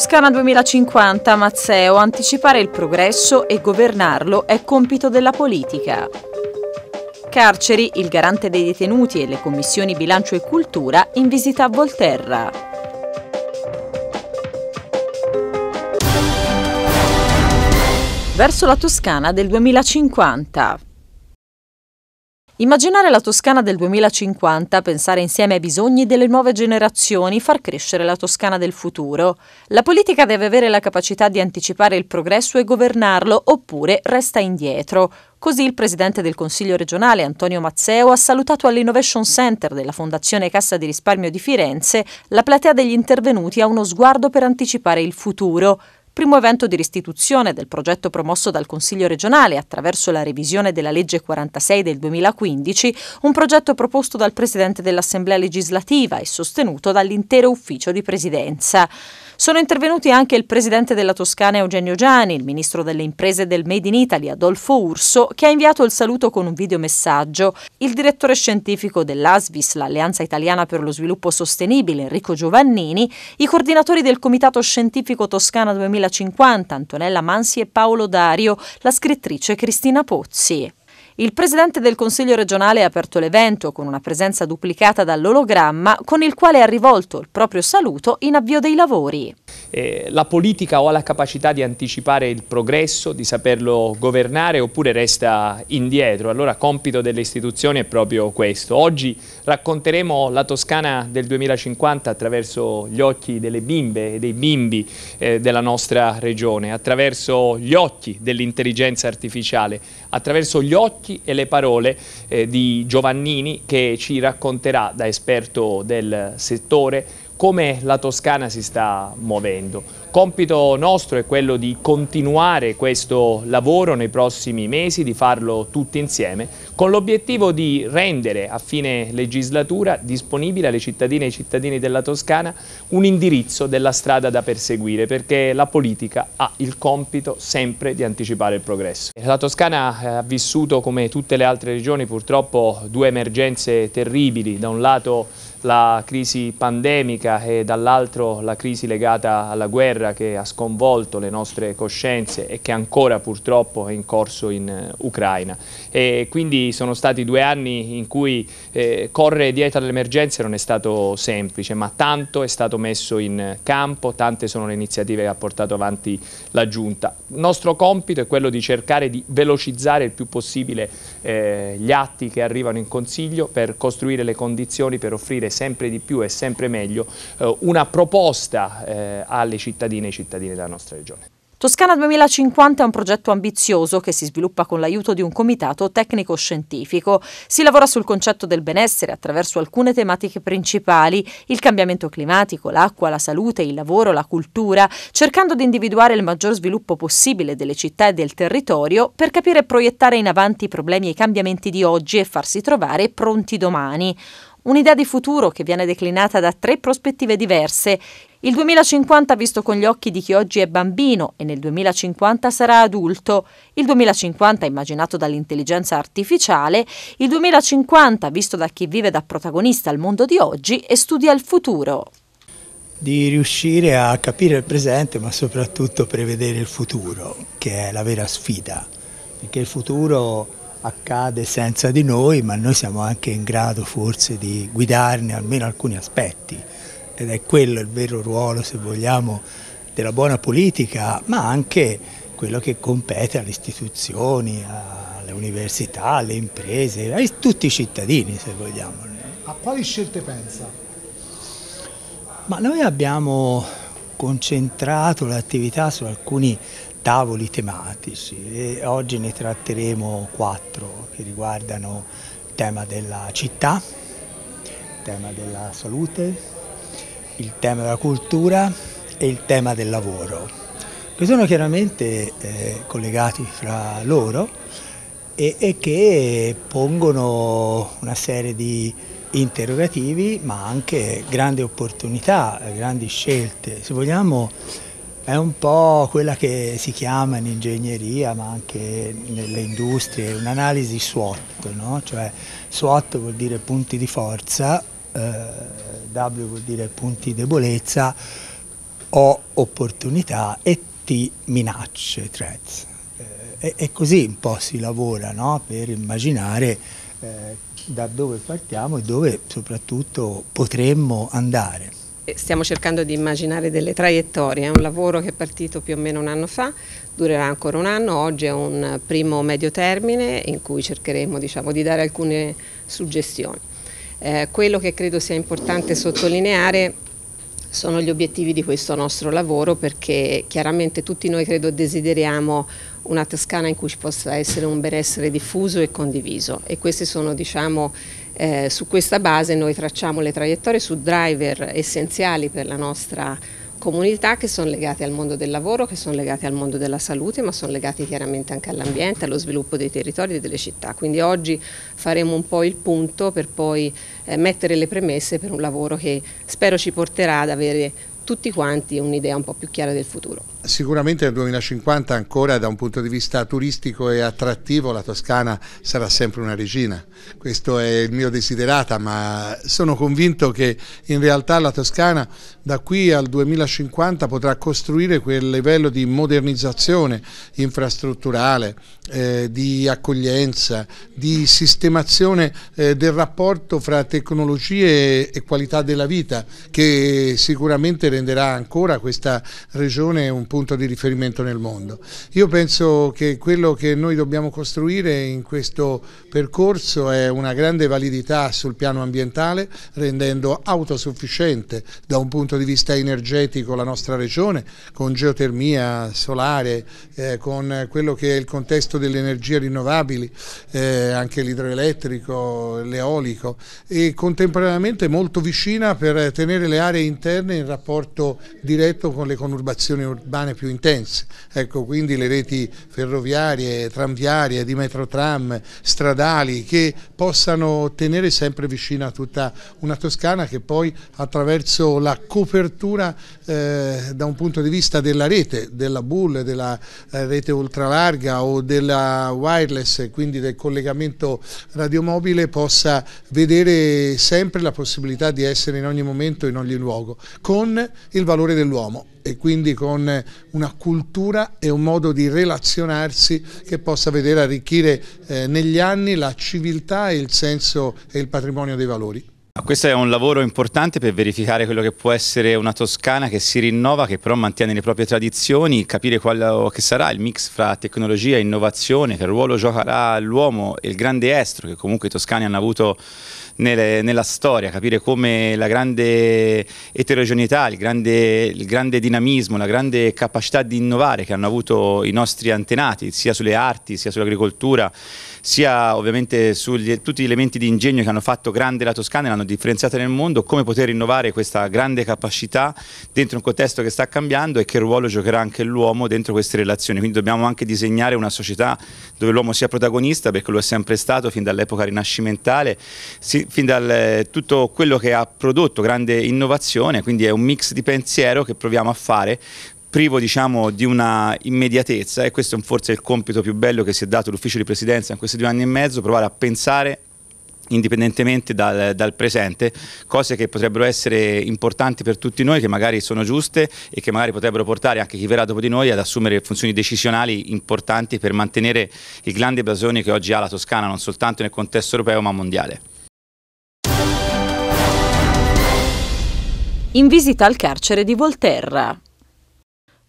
Toscana 2050, Mazzeo, anticipare il progresso e governarlo è compito della politica. Carceri, il garante dei detenuti e le commissioni bilancio e cultura in visita a Volterra. Verso la Toscana del 2050. Immaginare la Toscana del 2050, pensare insieme ai bisogni delle nuove generazioni, far crescere la Toscana del futuro. La politica deve avere la capacità di anticipare il progresso e governarlo, oppure resta indietro. Così il presidente del Consiglio regionale Antonio Mazzeo ha salutato all'Innovation Center della Fondazione Cassa di risparmio di Firenze la platea degli intervenuti a uno sguardo per anticipare il futuro primo evento di restituzione del progetto promosso dal Consiglio regionale attraverso la revisione della legge 46 del 2015, un progetto proposto dal Presidente dell'Assemblea legislativa e sostenuto dall'intero ufficio di presidenza. Sono intervenuti anche il presidente della Toscana Eugenio Giani, il ministro delle imprese del Made in Italy Adolfo Urso, che ha inviato il saluto con un videomessaggio, il direttore scientifico dell'ASVIS, l'Alleanza Italiana per lo Sviluppo Sostenibile, Enrico Giovannini, i coordinatori del Comitato Scientifico Toscana 2050, Antonella Mansi e Paolo Dario, la scrittrice Cristina Pozzi. Il presidente del Consiglio regionale ha aperto l'evento con una presenza duplicata dall'ologramma con il quale ha rivolto il proprio saluto in avvio dei lavori. Eh, la politica o ha la capacità di anticipare il progresso, di saperlo governare oppure resta indietro? Allora compito delle istituzioni è proprio questo. Oggi racconteremo la Toscana del 2050 attraverso gli occhi delle bimbe e dei bimbi eh, della nostra regione, attraverso gli occhi dell'intelligenza artificiale, attraverso gli occhi occhi e le parole eh, di Giovannini che ci racconterà da esperto del settore come la Toscana si sta muovendo. Compito nostro è quello di continuare questo lavoro nei prossimi mesi, di farlo tutti insieme, con l'obiettivo di rendere a fine legislatura disponibile alle cittadine e ai cittadini della Toscana un indirizzo della strada da perseguire, perché la politica ha il compito sempre di anticipare il progresso. La Toscana eh, ha vissuto, come tutte le altre regioni, purtroppo due emergenze terribili, da un lato la crisi pandemica e dall'altro la crisi legata alla guerra guerra che ha sconvolto le nostre coscienze e che ancora purtroppo è in corso in eh, Ucraina. E quindi sono stati due anni in cui eh, correre dietro emergenze non è stato semplice, ma tanto è stato messo in campo, tante sono le iniziative che ha portato avanti la Giunta. Il nostro compito è quello di cercare di velocizzare il più possibile eh, gli atti che arrivano in Consiglio per costruire le condizioni per offrire sempre di più e sempre meglio eh, una proposta eh, alle cittadine cittadine e cittadini della nostra regione. Toscana 2050 è un progetto ambizioso che si sviluppa con l'aiuto di un comitato tecnico-scientifico. Si lavora sul concetto del benessere attraverso alcune tematiche principali, il cambiamento climatico, l'acqua, la salute, il lavoro, la cultura, cercando di individuare il maggior sviluppo possibile delle città e del territorio per capire e proiettare in avanti i problemi e i cambiamenti di oggi e farsi trovare pronti domani. Un'idea di futuro che viene declinata da tre prospettive diverse, il 2050 visto con gli occhi di chi oggi è bambino e nel 2050 sarà adulto, il 2050 immaginato dall'intelligenza artificiale, il 2050 visto da chi vive da protagonista al mondo di oggi e studia il futuro. Di riuscire a capire il presente ma soprattutto prevedere il futuro, che è la vera sfida, perché il futuro accade senza di noi ma noi siamo anche in grado forse di guidarne almeno alcuni aspetti ed è quello il vero ruolo, se vogliamo, della buona politica, ma anche quello che compete alle istituzioni, alle università, alle imprese, a tutti i cittadini, se vogliamo. A quali scelte pensa? Ma noi abbiamo concentrato l'attività su alcuni tavoli tematici e oggi ne tratteremo quattro che riguardano il tema della città, il tema della salute, il tema della cultura e il tema del lavoro, che sono chiaramente eh, collegati fra loro e, e, che pongono una serie di interrogativi ma anche grandi opportunità, grandi scelte. Se vogliamo è un po' quella che si chiama in ingegneria ma anche nelle industrie un'analisi SWOT, no? cioè SWOT vuol dire punti di forza, eh, w vuol dire punti debolezza, O opportunità e T minacce, threats. Eh, e, e, così un po' si lavora no? per immaginare eh, da dove partiamo e dove soprattutto potremmo andare. Stiamo cercando di immaginare delle traiettorie, è un lavoro che è partito più o meno un anno fa, durerà ancora un anno, oggi è un primo medio termine in cui cercheremo diciamo, di dare alcune suggestioni. Eh, quello che credo sia importante sottolineare sono gli obiettivi di questo nostro lavoro perché chiaramente tutti noi credo desideriamo una Toscana in cui ci possa essere un benessere diffuso e condiviso e queste sono diciamo eh, su questa base noi tracciamo le traiettorie su driver essenziali per la nostra comunità che sono legate al mondo del lavoro, che sono legate al mondo della salute, ma sono legate chiaramente anche all'ambiente, allo sviluppo dei territori e delle città. Quindi oggi faremo un po' il punto per poi eh, mettere le premesse per un lavoro che spero ci porterà ad avere tutti quanti un'idea un po' più chiara del futuro. Sicuramente nel 2050 ancora da un punto di vista turistico e attrattivo la Toscana sarà sempre una regina, questo è il mio desiderata, ma sono convinto che in realtà la Toscana da qui al 2050 potrà costruire quel livello di modernizzazione infrastrutturale, eh, di accoglienza, di sistemazione eh, del rapporto fra tecnologie e qualità della vita che sicuramente renderà renderà ancora questa regione un punto di riferimento nel mondo. Io penso che quello che noi dobbiamo costruire in questo percorso è una grande validità sul piano ambientale, rendendo autosufficiente da un punto di vista energetico la nostra regione, con geotermia, solare, eh, con quello che è il contesto delle energie rinnovabili, eh, anche l'idroelettrico, l'eolico, e contemporaneamente molto vicina per tenere le aree interne in rapporto rapporto diretto con le conurbazioni urbane più intense, ecco, quindi le reti ferroviarie, tranviarie, di metrotram, stradali che possano tenere sempre vicina tutta una Toscana che poi attraverso la copertura eh, da un punto di vista della rete, della bull, della eh, rete ultralarga o della wireless, quindi del collegamento radiomobile possa vedere sempre la possibilità di essere in ogni momento, in ogni luogo, con il valore dell'uomo e quindi con una cultura e un modo di relazionarsi che possa vedere arricchire eh, negli anni la civiltà e il senso e il patrimonio dei valori. Questo è un lavoro importante per verificare quello che può essere una Toscana che si rinnova, che però mantiene le proprie tradizioni, capire quello che sarà il mix fra tecnologia e innovazione, che ruolo giocherà l'uomo e il grande estro che comunque i toscani hanno avuto nelle, nella storia, capire come la grande eterogeneità, il grande, il grande dinamismo, la grande capacità di innovare che hanno avuto i nostri antenati, sia sulle arti, sia sull'agricoltura, sia ovviamente su tutti gli elementi di ingegno che hanno fatto grande la Toscana e l'hanno italiano, differenziata nel mondo, come poter innovare questa grande capacità dentro un contesto che sta cambiando e che ruolo giocherà anche l'uomo dentro queste relazioni. Quindi dobbiamo anche disegnare una società dove l'uomo sia protagonista, perché lo è sempre stato fin dall'epoca rinascimentale, fin da eh, tutto quello che ha prodotto grande innovazione, quindi è un mix di pensiero che proviamo a fare privo diciamo, di una immediatezza e questo è forse il compito più bello che si è dato l'ufficio di presidenza in questi due anni e mezzo, provare a pensare indipendentemente dal, dal, presente, cose che potrebbero essere importanti per tutti noi, che magari sono giuste e che magari potrebbero portare anche chi verrà dopo di noi ad assumere funzioni decisionali importanti per mantenere il grande blasone che oggi ha la Toscana, non soltanto nel contesto europeo ma mondiale. In visita al carcere di Volterra.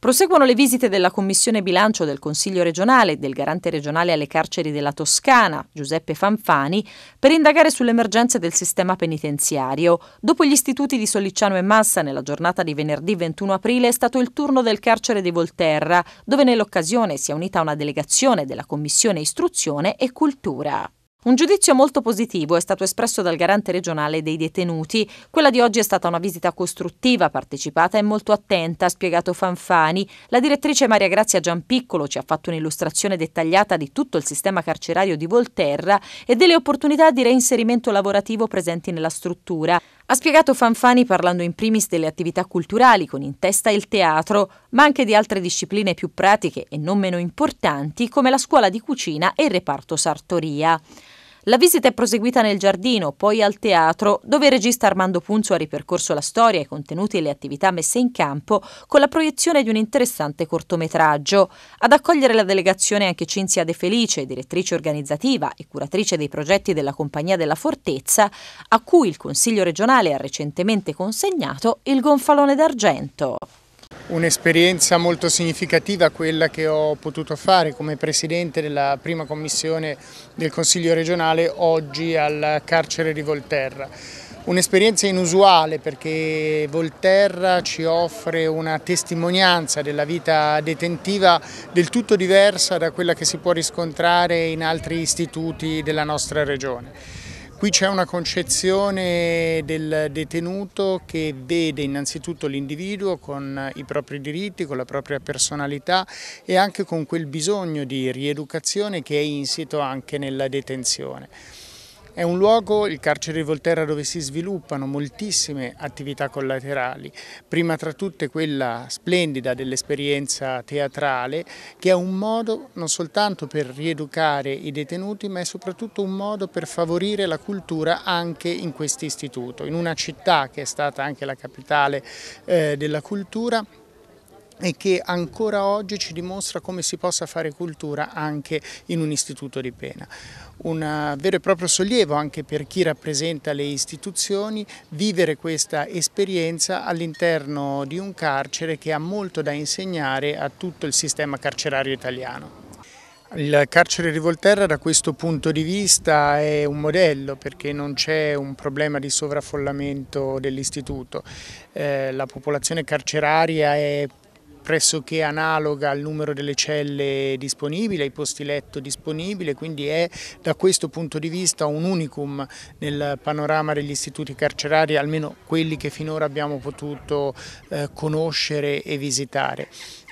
Proseguono le visite della Commissione Bilancio del Consiglio regionale e del Garante regionale alle carceri della Toscana, Giuseppe Fanfani, per indagare sulle emergenze del sistema penitenziario. Dopo gli istituti di Sollicciano e Massa, nella giornata di venerdì 21 aprile è stato il turno del carcere di Volterra, dove nell'occasione si è unita una delegazione della Commissione Istruzione e Cultura. Un giudizio molto positivo è stato espresso dal garante regionale dei detenuti. Quella di oggi è stata una visita costruttiva, partecipata e molto attenta, ha spiegato Fanfani. La direttrice Maria Grazia Giampiccolo ci ha fatto un'illustrazione dettagliata di tutto il sistema carcerario di Volterra e delle opportunità di reinserimento lavorativo presenti nella struttura. Ha spiegato Fanfani parlando in primis delle attività culturali, con in testa il teatro, ma anche di altre discipline più pratiche e non meno importanti come la scuola di cucina e il reparto sartoria. La visita è proseguita nel giardino, poi al teatro, dove il regista Armando Punzio ha ripercorso la storia, i contenuti e le attività messe in campo con la proiezione di un interessante cortometraggio. Ad accogliere la delegazione anche Cinzia De Felice, direttrice organizzativa e curatrice dei progetti della Compagnia della Fortezza, a cui il Consiglio regionale ha recentemente consegnato il gonfalone d'argento. Un'esperienza molto significativa quella che ho potuto fare come Presidente della prima Commissione del Consiglio regionale oggi al carcere di Volterra. Un'esperienza inusuale perché Volterra ci offre una testimonianza della vita detentiva del tutto diversa da quella che si può riscontrare in altri istituti della nostra regione. Qui c'è una concezione del detenuto che vede innanzitutto l'individuo con i propri diritti, con la propria personalità e anche con quel bisogno di rieducazione che è insito anche nella detenzione. È un luogo, il carcere di Volterra, dove si sviluppano moltissime attività collaterali, prima tra tutte quella splendida dell'esperienza teatrale, che è un modo non soltanto per rieducare i detenuti, ma è soprattutto un modo per favorire la cultura anche in questo istituto. In una città che è stata anche la capitale eh, della cultura, e che ancora oggi ci dimostra come si possa fare cultura anche in un istituto di pena. Un eh, vero e proprio sollievo anche per chi rappresenta le istituzioni vivere questa esperienza all'interno di un carcere che ha molto da insegnare a tutto il sistema carcerario italiano. Il carcere di Volterra da questo punto di vista è un modello perché non c'è un problema di sovraffollamento dell'istituto. Eh, la popolazione carceraria è pressoché analoga al numero delle celle disponibili, ai posti letto disponibili, quindi è da questo punto di vista un unicum nel panorama degli istituti carcerari, almeno quelli che finora abbiamo potuto eh, conoscere e visitare.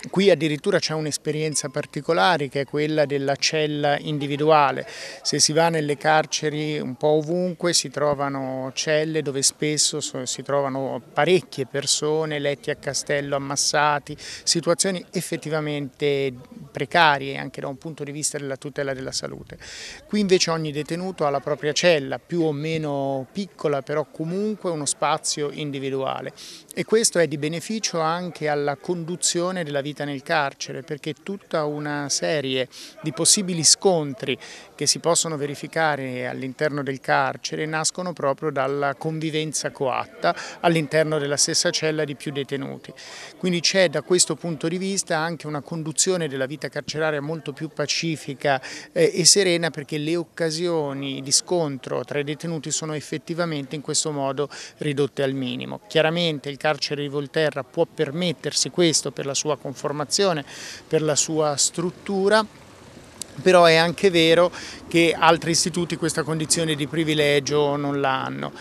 Qui addirittura c'è un'esperienza particolare che è quella della cella individuale. Se si va nelle carceri un po' ovunque si trovano celle dove spesso si trovano parecchie persone, letti a castello ammassati, situazioni effettivamente precarie anche da un punto di vista della tutela della salute. Qui invece ogni detenuto ha la propria cella, più o meno piccola, però comunque uno spazio individuale e questo è di beneficio anche alla conduzione della vita nel carcere perché tutta una serie di possibili scontri che si possono verificare all'interno del carcere nascono proprio dalla convivenza coatta all'interno della stessa cella di più detenuti. Quindi c'è da questo questo punto di vista anche una conduzione della vita carceraria molto più pacifica eh, e serena perché le occasioni di scontro tra i detenuti sono effettivamente in questo modo ridotte al minimo. Chiaramente il carcere di Volterra può permettersi questo per la sua conformazione, per la sua struttura, però è anche vero che altri istituti questa condizione di privilegio non l'hanno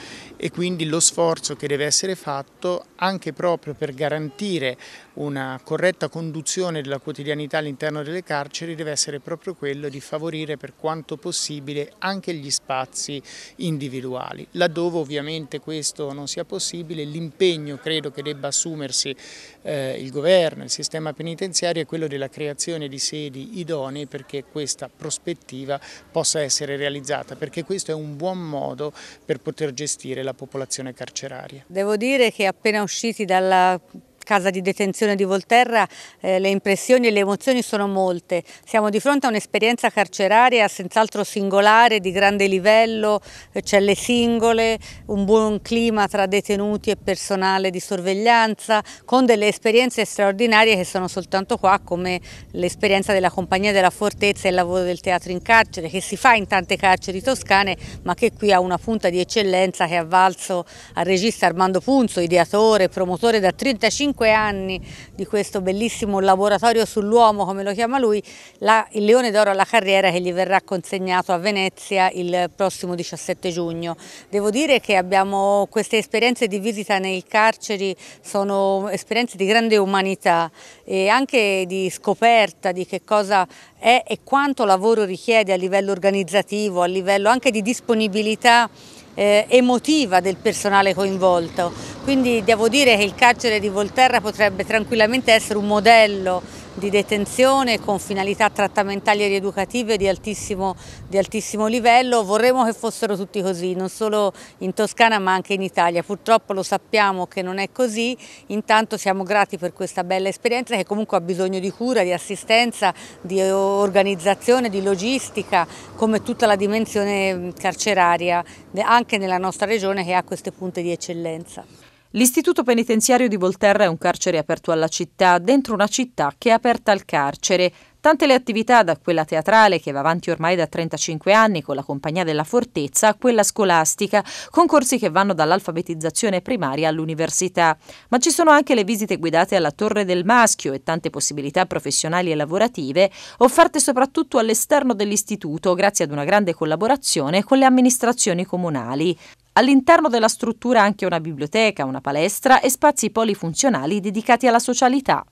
e quindi lo sforzo che deve essere fatto anche proprio per garantire una corretta conduzione della quotidianità all'interno delle carceri deve essere proprio quello di favorire per quanto possibile anche gli spazi individuali. Laddove ovviamente questo non sia possibile, l'impegno credo che debba assumersi eh, il governo, il sistema penitenziario è quello della creazione di sedi idonee perché questa prospettiva possa essere realizzata, perché questo è un buon modo per poter gestire la popolazione carceraria. Devo dire che appena usciti dalla casa di detenzione di Volterra eh, le impressioni e le emozioni sono molte. Siamo di fronte a un'esperienza carceraria senz'altro singolare, di grande livello, eh, celle singole, un buon clima tra detenuti e personale di sorveglianza, con delle esperienze straordinarie che sono soltanto qua, come l'esperienza della Compagnia della Fortezza e il lavoro del teatro in carcere, che si fa in tante carceri toscane, ma che qui ha una punta di eccellenza che ha valso al regista Armando Punzo, ideatore, promotore da 35 25 anni di questo bellissimo laboratorio sull'uomo, come lo chiama lui, la, il Leone d'Oro alla carriera che gli verrà consegnato a Venezia il prossimo 17 giugno. Devo dire che abbiamo queste esperienze di visita nei carceri, sono esperienze di grande umanità e anche di scoperta di che cosa è e quanto lavoro richiede a livello organizzativo, a livello anche di disponibilità eh, emotiva del personale coinvolto. Quindi devo dire che il carcere di Volterra potrebbe tranquillamente essere un modello di detenzione con finalità trattamentali e rieducative di altissimo, di altissimo livello, vorremmo che fossero tutti così, non solo in Toscana ma anche in Italia, purtroppo lo sappiamo che non è così, intanto siamo grati per questa bella esperienza che comunque ha bisogno di cura, di assistenza, di organizzazione, di logistica, come tutta la dimensione carceraria anche nella nostra regione che ha queste punte di eccellenza. L'istituto penitenziario di Volterra è un carcere aperto alla città, dentro una città che è aperta al carcere. Tante le attività, da quella teatrale che va avanti ormai da 35 anni con la Compagnia della Fortezza a quella scolastica, con corsi che vanno dall'alfabetizzazione primaria all'università. Ma ci sono anche le visite guidate alla Torre del Maschio e tante possibilità professionali e lavorative, offerte soprattutto all'esterno dell'istituto grazie ad una grande collaborazione con le amministrazioni comunali. All'interno della struttura anche una biblioteca, una palestra e spazi polifunzionali dedicati alla socialità.